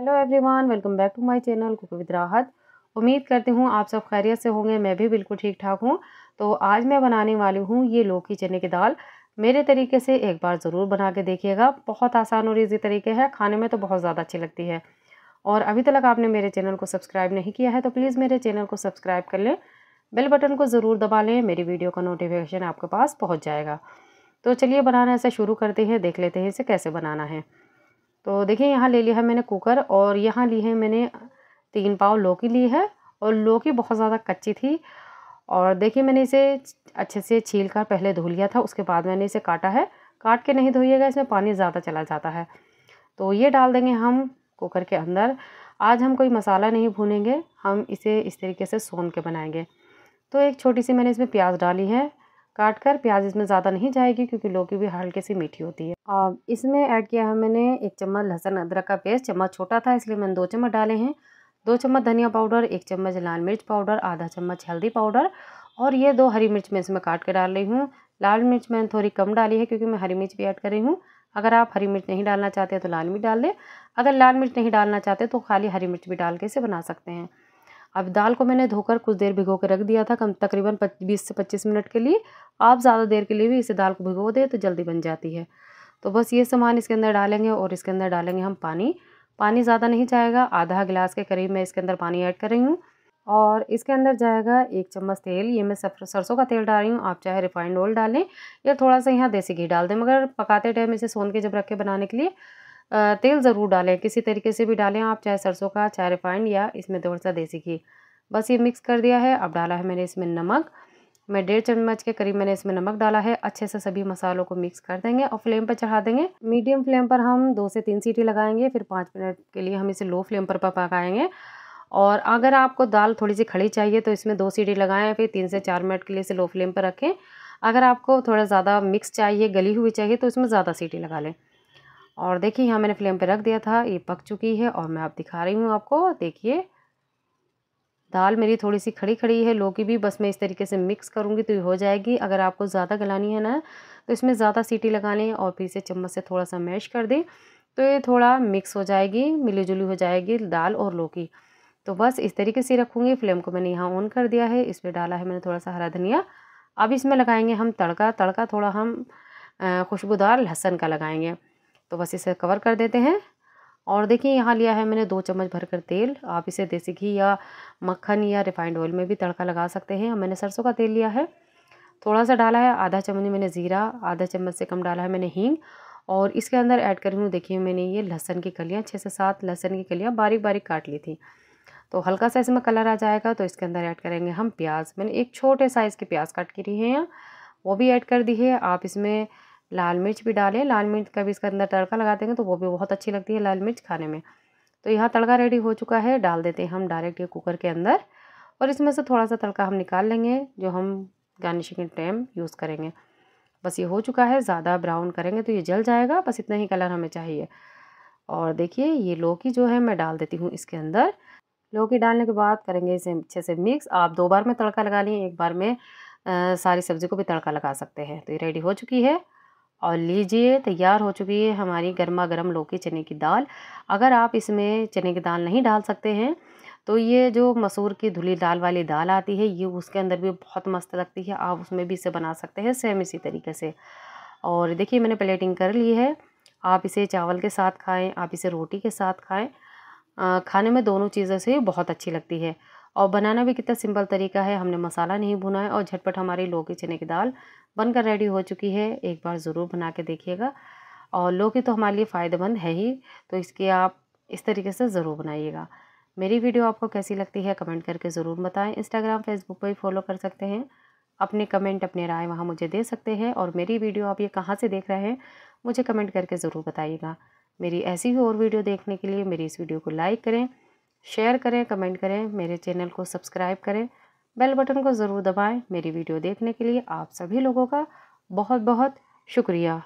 hello everyone welcome back to my channel cook with Rahat उम्मीद करती हूँ आप सब खैरियत से होंगे मैं भी बिल्कुल ठीक ठाक हूँ तो आज मैं बनाने वाली हूँ ये लौकी चने की दाल मेरे तरीके से एक बार ज़रूर बना के देखिएगा बहुत आसान और ईजी तरीके है खाने में तो बहुत ज़्यादा अच्छी लगती है और अभी तक आपने मेरे चैनल को सब्सक्राइब नहीं किया है तो प्लीज़ मेरे चैनल को सब्सक्राइब कर लें बेल बटन को ज़रूर दबा लें मेरी वीडियो का नोटिफिकेशन आपके पास पहुँच जाएगा तो चलिए बनाना ऐसे शुरू करते हैं देख लेते हैं इसे कैसे बनाना है तो देखिए यहाँ ले लिया है मैंने कुकर और यहाँ ली है मैंने तीन पाव लौकी ली है और लौकी बहुत ज़्यादा कच्ची थी और देखिए मैंने इसे अच्छे से छील कर पहले धो लिया था उसके बाद मैंने इसे काटा है काट के नहीं धोइएगा इसमें पानी ज़्यादा चला जाता है तो ये डाल देंगे हम कुकर के अंदर आज हम कोई मसाला नहीं भूनेंगे हम इसे इस तरीके से सोन के बनाएंगे तो एक छोटी सी मैंने इसमें प्याज डाली है काट कर प्याज इसमें ज़्यादा नहीं जाएगी क्योंकि लौकी भी हल्के सी मीठी होती है और इसमें ऐड किया है मैंने एक चम्मच लहसुन अदरक का पेस्ट चम्मच छोटा था इसलिए मैंने दो चम्मच डाले हैं दो चम्मच धनिया पाउडर एक चम्मच लाल मिर्च पाउडर आधा चम्मच हल्दी पाउडर और ये दो हरी मिर्च मैं इसमें काट के डाल रही हूँ लाल मिर्च मैंने थोड़ी कम डाली है क्योंकि मैं हरी मिर्च भी ऐड कर रही हूँ अगर आप हरी मिर्च नहीं डालना चाहते तो लाल मिर्च डाल दें अगर लाल मिर्च नहीं डालना चाहते तो खाली हरी मिर्च भी डाल के इसे बना सकते हैं अब दाल को मैंने धोकर कुछ देर भिगो के रख दिया था कम तकरीबन बीस से पच्चीस मिनट के लिए आप ज़्यादा देर के लिए भी इसे दाल को भिगो दे तो जल्दी बन जाती है तो बस ये सामान इसके अंदर डालेंगे और इसके अंदर डालेंगे हम पानी पानी ज़्यादा नहीं जाएगा आधा गिलास के करीब मैं इसके अंदर पानी ऐड कर रही हूँ और इसके अंदर जाएगा एक चम्मच तेल ये मैं सरसों का तेल डाल रही हूँ आप चाहे रिफाइंड ऑयल डालें या थोड़ा सा यहाँ देसी घी डाल दें मगर पकाते टाइम इसे सोन के जब रख के बनाने के लिए तेल ज़रूर डालें किसी तरीके से भी डालें आप चाहे सरसों का चाहे रिफाइंड या इसमें थोड़ा सा देसी घी बस ये मिक्स कर दिया है अब डाला है मैंने इसमें नमक मैं डेढ़ चम्मच के करीब मैंने इसमें नमक डाला है अच्छे से सभी मसालों को मिक्स कर देंगे और फ्लेम पर चढ़ा देंगे मीडियम फ्लेम पर हम दो से तीन सीटी लगाएंगे फिर पाँच मिनट के लिए हम इसे लो फ्लेम पर पकाएंगे और अगर आपको दाल थोड़ी सी खड़ी चाहिए तो इसमें दो सीटी लगाएं फिर तीन से चार मिनट के लिए इसे लो फ्लेम पर रखें अगर आपको थोड़ा ज़्यादा मिक्स चाहिए गली हुई चाहिए तो इसमें ज़्यादा सीटी लगा लें और देखिए यहाँ मैंने फ्लेम पे रख दिया था ये पक चुकी है और मैं आप दिखा रही हूँ आपको देखिए दाल मेरी थोड़ी सी खड़ी खड़ी है लौकी भी बस मैं इस तरीके से मिक्स करूँगी तो ये हो जाएगी अगर आपको ज़्यादा गलानी है ना तो इसमें ज़्यादा सीटी लगा लें और फिर इसे चम्मच से थोड़ा सा मैश कर दें तो ये थोड़ा मिक्स हो जाएगी मिली जुली हो जाएगी दाल और लौकी तो बस इस तरीके से रखूँगी फ्लेम को मैंने यहाँ ऑन कर दिया है इस पर डाला है मैंने थोड़ा सा हरा धनिया अब इसमें लगाएंगे हम तड़का तड़का थोड़ा हम खुशबूदार लहसन का लगाएंगे तो बस इसे कवर कर देते हैं और देखिए यहाँ लिया है मैंने दो चम्मच भर कर तेल आप इसे देसी घी या मक्खन या रिफाइंड ऑयल में भी तड़का लगा सकते हैं मैंने सरसों का तेल लिया है थोड़ा सा डाला है आधा चम्मच मैंने ज़ीरा आधा चम्मच से कम डाला है मैंने हींग और इसके अंदर ऐड करी हूँ देखिए मैंने ये लहसन की कलियाँ छः से सात लहसन की कलियाँ बारीक बारीक काट ली थी तो हल्का सा इसमें कलर आ जाएगा तो इसके अंदर ऐड करेंगे हम प्याज मैंने एक छोटे साइज़ के प्याज काट के लिए है वो भी ऐड कर दी है आप इसमें लाल मिर्च भी डालें लाल मिर्च का भी इसके अंदर तड़का लगा देंगे तो वो भी बहुत अच्छी लगती है लाल मिर्च खाने में तो यहाँ तड़का रेडी हो चुका है डाल देते हैं हम डायरेक्ट ये कुकर के अंदर और इसमें से थोड़ा सा तड़का हम निकाल लेंगे जो हम गार्निशिंग टाइम यूज़ करेंगे बस ये हो चुका है ज़्यादा ब्राउन करेंगे तो ये जल जाएगा बस इतना ही कलर हमें चाहिए और देखिए ये लौकी जो है मैं डाल देती हूँ इसके अंदर लौकी डालने के बाद करेंगे इसे अच्छे से मिक्स आप दो बार में तड़का लगा लिए एक बार में आ, सारी सब्ज़ी को भी तड़का लगा सकते हैं तो ये रेडी हो चुकी है और लीजिए तैयार हो चुकी है हमारी गर्मा गर्म लौकी चने की दाल अगर आप इसमें चने की दाल नहीं डाल सकते हैं तो ये जो मसूर की धुली दाल वाली दाल आती है ये उसके अंदर भी बहुत मस्त लगती है आप उसमें भी इसे बना सकते हैं सेम इसी तरीके से और देखिए मैंने प्लेटिंग कर ली है आप इसे चावल के साथ खाएं आप इसे रोटी के साथ खाएं खाने में दोनों चीज़ों से बहुत अच्छी लगती है और बनाना भी कितना सिंपल तरीका है हमने मसाला नहीं भुना है और झटपट हमारी लौकी चने की दाल बनकर रेडी हो चुकी है एक बार ज़रूर बना के देखिएगा और लौकी तो हमारे लिए फ़ायदेमंद है ही तो इसकी आप इस तरीके से ज़रूर बनाइएगा मेरी वीडियो आपको कैसी लगती है कमेंट करके ज़रूर बताएं इंस्टाग्राम फेसबुक पर भी फॉलो कर सकते हैं अपने कमेंट अपने राय वहाँ मुझे दे सकते हैं और मेरी वीडियो आप ये कहाँ से देख रहे हैं मुझे कमेंट करके ज़रूर बताइएगा मेरी ऐसी ही और वीडियो देखने के लिए मेरी इस वीडियो को लाइक करें शेयर करें कमेंट करें मेरे चैनल को सब्सक्राइब करें बेल बटन को ज़रूर दबाएं मेरी वीडियो देखने के लिए आप सभी लोगों का बहुत बहुत शुक्रिया